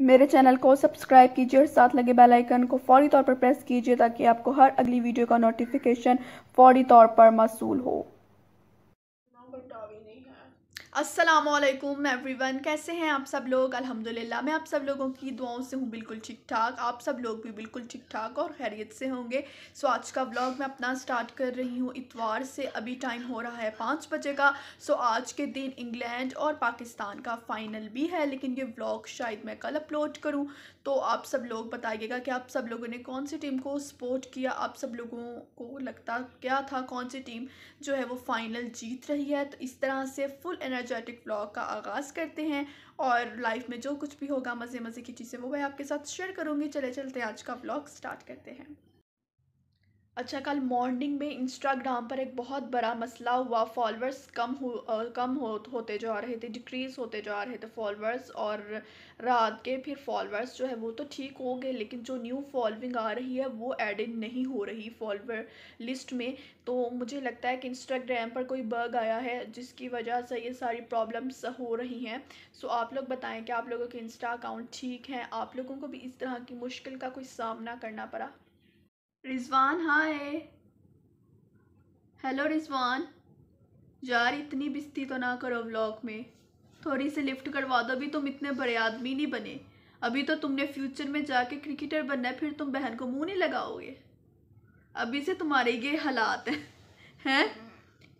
मेरे चैनल को सब्सक्राइब कीजिए और साथ लगे बेल आइकन को फौरी तौर पर प्रेस कीजिए ताकि आपको हर अगली वीडियो का नोटिफिकेशन फौरी तौर पर मौसू हो एवरी एवरीवन कैसे हैं आप सब लोग अल्हम्दुलिल्लाह मैं आप सब लोगों की दुआओं से हूँ बिल्कुल ठीक ठाक आप सब लोग भी बिल्कुल ठीक ठाक और खैरियत से होंगे सो आज का व्लॉग मैं अपना स्टार्ट कर रही हूँ इतवार से अभी टाइम हो रहा है पाँच बजे का सो आज के दिन इंग्लैंड और पाकिस्तान का फ़ाइनल भी है लेकिन ये व्लॉग शायद मैं कल अपलोड करूँ तो आप सब लोग बताइएगा कि आप सब लोगों ने कौन सी टीम को सपोर्ट किया आप सब लोगों को लगता क्या था कौन सी टीम जो है वो फ़ाइनल जीत रही है तो इस तरह से फुल एनर्जी एनर्जेटिक ब्लॉग का आगाज़ करते हैं और लाइफ में जो कुछ भी होगा मज़े मज़े की चीज़ें वो मैं आपके साथ शेयर करूँगी चले चलते आज का ब्लॉग स्टार्ट करते हैं अच्छा कल मॉर्निंग में इंस्टाग्राम पर एक बहुत बड़ा मसला हुआ फॉलोअर्स कम हो कम हो होते जा रहे थे डिक्रीज़ होते जा रहे थे फॉलोअर्स और रात के फिर फॉलोअर्स जो है वो तो ठीक हो गए लेकिन जो न्यू फॉलोइंग आ रही है वो एड इन नहीं हो रही फॉलोअर लिस्ट में तो मुझे लगता है कि इंस्टाग्राम पर कोई बग आया है जिसकी वजह से ये सारी प्रॉब्लम्स हो रही हैं सो आप लोग बताएँ कि आप लोगों के इंस्टा अकाउंट ठीक हैं आप लोगों को भी इस तरह की मुश्किल का कोई सामना करना पड़ा रिजवान हाय हेलो रिजवान यार इतनी बिस्ती तो ना करो व्लॉग में थोड़ी सी लिफ्ट करवा दो अभी तुम इतने बड़े आदमी नहीं बने अभी तो तुमने फ्यूचर में जाके क्रिकेटर बनना है फिर तुम बहन को मुंह नहीं लगाओगे अभी से तुम्हारे ये हालात हैं हैं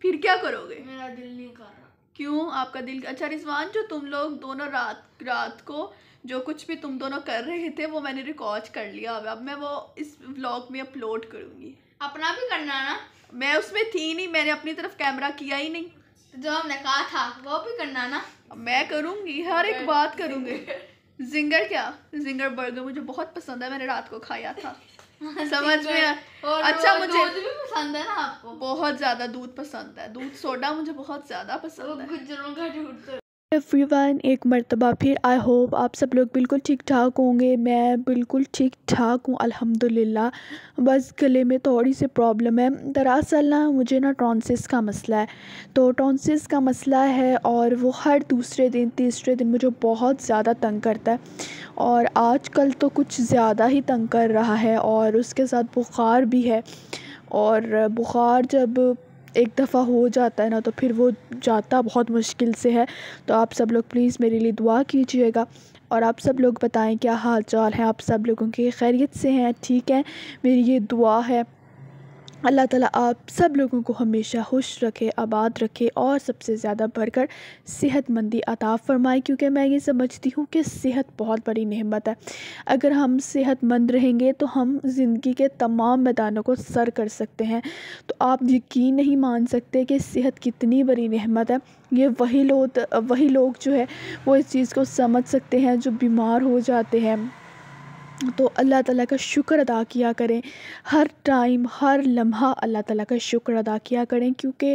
फिर क्या करोगे मेरा दिल नहीं कर रहा क्यों आपका दिल अच्छा रिजवान जो तुम लोग दोनों रात रात को जो कुछ भी तुम दोनों कर रहे थे वो मैंने रिकॉर्ड कर लिया अब अब मैं वो इस व्लॉग में अपलोड करूँगी अपना भी करना ना मैं उसमें थी नहीं मैंने अपनी तरफ कैमरा किया ही नहीं जो हमने कहा था वो भी करना ना मैं करूँगी हर एक बात करूँगी जिंगर क्या जिंगर बर्गर मुझे बहुत पसंद है मैंने रात को खाया था समझ में और अच्छा मुझे दूध भी पसंद है ना आपको बहुत ज्यादा दूध पसंद है दूध सोडा मुझे बहुत ज्यादा पसंद है गुजरों का दूध एवरीवन एक मरतबा फिर आई होप आप सब लोग बिल्कुल ठीक ठाक होंगे मैं बिल्कुल ठीक ठाक हूँ अल्हम्दुलिल्लाह बस गले में थोड़ी सी प्रॉब्लम है दरअसल ना मुझे ना टॉन्सिस का मसला है तो टॉन्सिस का मसला है और वो हर दूसरे दिन तीसरे दिन मुझे बहुत ज़्यादा तंग करता है और कल तो कुछ ज़्यादा ही तंग कर रहा है और उसके साथ बुखार भी है और बुखार जब एक दफ़ा हो जाता है ना तो फिर वो जाता बहुत मुश्किल से है तो आप सब लोग प्लीज़ मेरे लिए दुआ कीजिएगा और आप सब लोग बताएं क्या हाल चाल है आप सब लोगों की खैरियत से हैं ठीक है मेरी ये दुआ है अल्लाह ताला आप सब लोगों को हमेशा खुश रखे आबाद रखे और सबसे ज़्यादा बढ़कर सेहतमंदी अता फ़रमाए क्योंकि मैं ये समझती हूँ कि सेहत बहुत बड़ी नेमत है अगर हम सेहतमंद रहेंगे तो हम ज़िंदगी के तमाम मैदानों को सर कर सकते हैं तो आप यकीन नहीं मान सकते कि सेहत कितनी बड़ी नेमत है ये वही लोग वही लोग जो है वो इस चीज़ को समझ सकते हैं जो बीमार हो जाते हैं तो अल्लाह ताला का शुक्र अदा किया करें हर टाइम हर लम्हा अल्लाह ताला का शुक्र अदा किया करें क्योंकि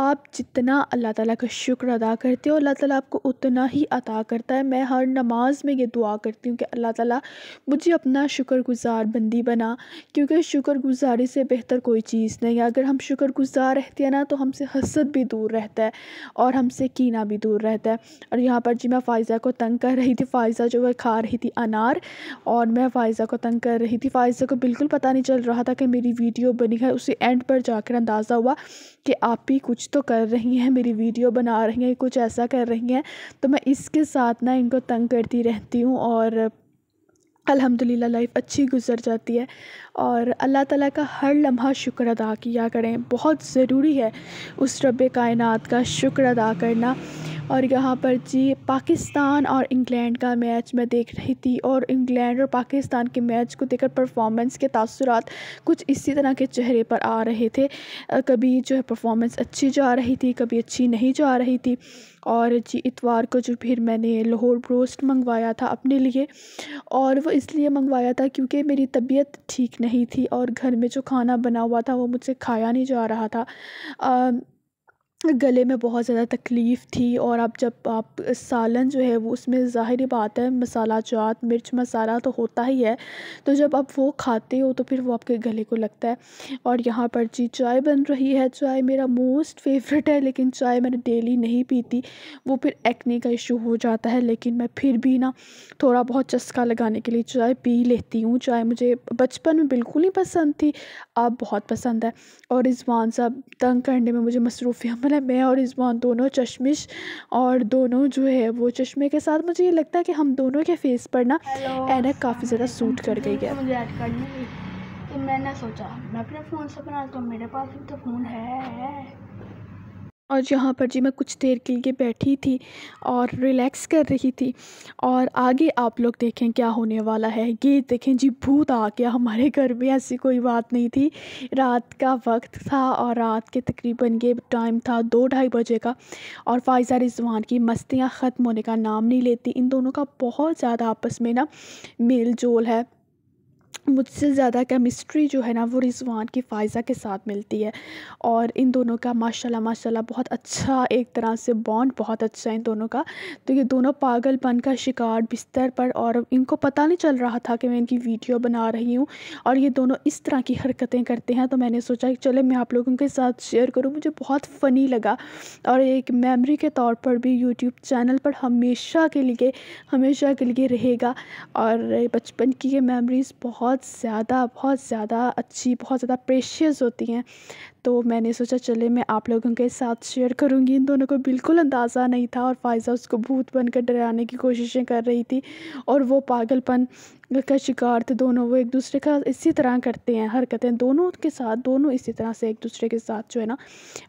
आप जितना अल्लाह ताला का शुक्र अदा करते हो अल्लाह ताला आपको उतना ही अता करता है मैं हर नमाज में ये दुआ करती हूँ कि अल्लाह ताला मुझे अपना शुक्रगुजार बंदी बना क्योंकि शुक्रगुजारी से बेहतर कोई चीज़ नहीं है अगर हम शुक्रगुजार रहते हैं ना तो हमसे हसद भी दूर रहता है और हमसे कीना भी दूर रहता है और यहाँ पर जी मैं फ़ायज़ा को तंग कर रही थी फ़ायज़ा जो है खा रही थी अनार और और मैं फ़ायज़ा को तंग कर रही थी फ़ायज़ा को बिल्कुल पता नहीं चल रहा था कि मेरी वीडियो बनी है उसे एंड पर जाकर अंदाज़ा हुआ कि आप ही कुछ तो कर रही हैं मेरी वीडियो बना रही हैं कुछ ऐसा कर रही हैं तो मैं इसके साथ ना इनको तंग करती रहती हूँ और अल्हम्दुलिल्लाह लाइफ अच्छी गुजर जाती है और अल्लाह ताला का हर लम्हा शुक्र अदा किया करें बहुत ज़रूरी है उस रब कायनात का शुक्र अदा करना और यहाँ पर जी पाकिस्तान और इंग्लैंड का मैच मैं देख रही थी और इंग्लैंड और पाकिस्तान के मैच को देखकर परफॉर्मेंस के तसरत कुछ इसी तरह के चेहरे पर आ रहे थे कभी जो है परफॉर्मेंस अच्छी जा रही थी कभी अच्छी नहीं जा रही थी और जी इतवार को जो फिर मैंने लाहौर ब्रोस्ट मंगवाया था अपने लिए और वो इसलिए मंगवाया था क्योंकि मेरी तबीयत ठीक नहीं थी और घर में जो खाना बना हुआ था वो मुझसे खाया नहीं जा रहा था आ, गले में बहुत ज़्यादा तकलीफ़ थी और अब जब आप सालन जो है वो उसमें ज़ाहिर बात है मसाला जात मिर्च मसाला तो होता ही है तो जब आप वो खाते हो तो फिर वो आपके गले को लगता है और यहाँ पर जी चाय बन रही है चाय मेरा मोस्ट फेवरेट है लेकिन चाय मैंने डेली नहीं पीती वो फिर एक्ने का इशू हो जाता है लेकिन मैं फिर भी ना थोड़ा बहुत चस्का लगाने के लिए चाय पी लेती हूँ चाय मुझे बचपन में बिल्कुल ही पसंद थी अब बहुत पसंद है और रिजवान साहब तंग करने में मुझे मसरूफ़ी हमला है मैं और रिजवान दोनों चश्मिश और दोनों जो है वो चश्मे के साथ मुझे ये लगता है कि हम दोनों के फेस पर ना ऐनक काफ़ी ज़्यादा सूट कर गई है तो मुझे ऐड करनी तो मैंने सोचा मैं अपने फ़ोन से बना तो मेरे पास भी तो फ़ोन है और जहाँ पर जी मैं कुछ देर के लिए बैठी थी और रिलैक्स कर रही थी और आगे आप लोग देखें क्या होने वाला है ये देखें जी भूत आ गया हमारे घर में ऐसी कोई बात नहीं थी रात का वक्त था और रात के तकरीबन ये टाइम था दो ढाई बजे का और फायजा रिजवान की मस्तियाँ ख़त्म होने का नाम नहीं लेती इन दोनों का बहुत ज़्यादा आपस में ना मेल जोल है मुझसे ज़्यादा केमिस्ट्री जो है ना वो रिजवान की फ़ायज़ा के साथ मिलती है और इन दोनों का माशाल्लाह माशाल्लाह बहुत अच्छा एक तरह से बॉन्ड बहुत अच्छा है इन दोनों का तो ये दोनों पागलपन का शिकार बिस्तर पर और इनको पता नहीं चल रहा था कि मैं इनकी वीडियो बना रही हूँ और ये दोनों इस तरह की हरकतें करते हैं तो मैंने सोचा कि चले मैं आप लोगों के साथ शेयर करूँ मुझे बहुत फ़नी लगा और एक मेमरी के तौर पर भी यूट्यूब चैनल पर हमेशा के लिए हमेशा के लिए रहेगा और बचपन की ये मेमरीज़ बहुत बहुत ज़्यादा बहुत ज़्यादा अच्छी बहुत ज़्यादा प्रेशियस होती हैं तो मैंने सोचा चले मैं आप लोगों के साथ शेयर करूँगी इन दोनों को बिल्कुल अंदाज़ा नहीं था और फायज़ा उसको भूत बनकर डराने की कोशिशें कर रही थी और वो पागलपन का शिकार थे दोनों वो एक दूसरे का इसी तरह करते हैं हरकतें दोनों के साथ दोनों इसी तरह से एक दूसरे के साथ जो है ना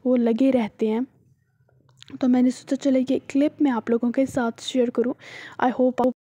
वो लगे रहते हैं तो मैंने सोचा चले ये क्लिप मैं आप लोगों के साथ शेयर करूं आई होप